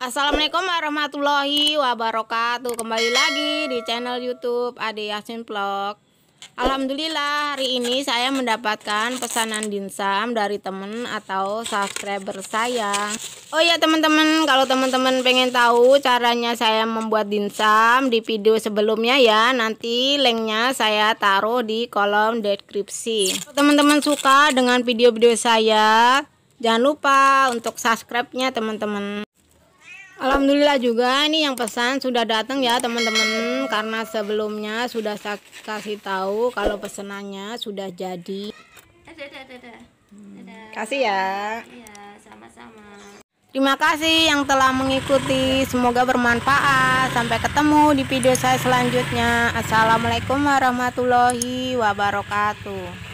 Assalamualaikum warahmatullahi wabarakatuh Kembali lagi di channel youtube Ade Yasin Vlog Alhamdulillah hari ini saya mendapatkan pesanan dinsam dari temen atau subscriber saya Oh ya teman-teman kalau teman-teman pengen tahu caranya saya membuat dinsam di video sebelumnya ya Nanti linknya saya taruh di kolom deskripsi Teman-teman suka dengan video-video saya Jangan lupa untuk subscribe-nya teman-teman Alhamdulillah juga ini yang pesan sudah datang ya teman-teman karena sebelumnya sudah saya kasih tahu kalau pesenannya sudah jadi. Eh, ada ada ada. Hmm. Kasih ya. Iya, sama-sama. Terima kasih yang telah mengikuti. Semoga bermanfaat. Sampai ketemu di video saya selanjutnya. Assalamualaikum warahmatullahi wabarakatuh.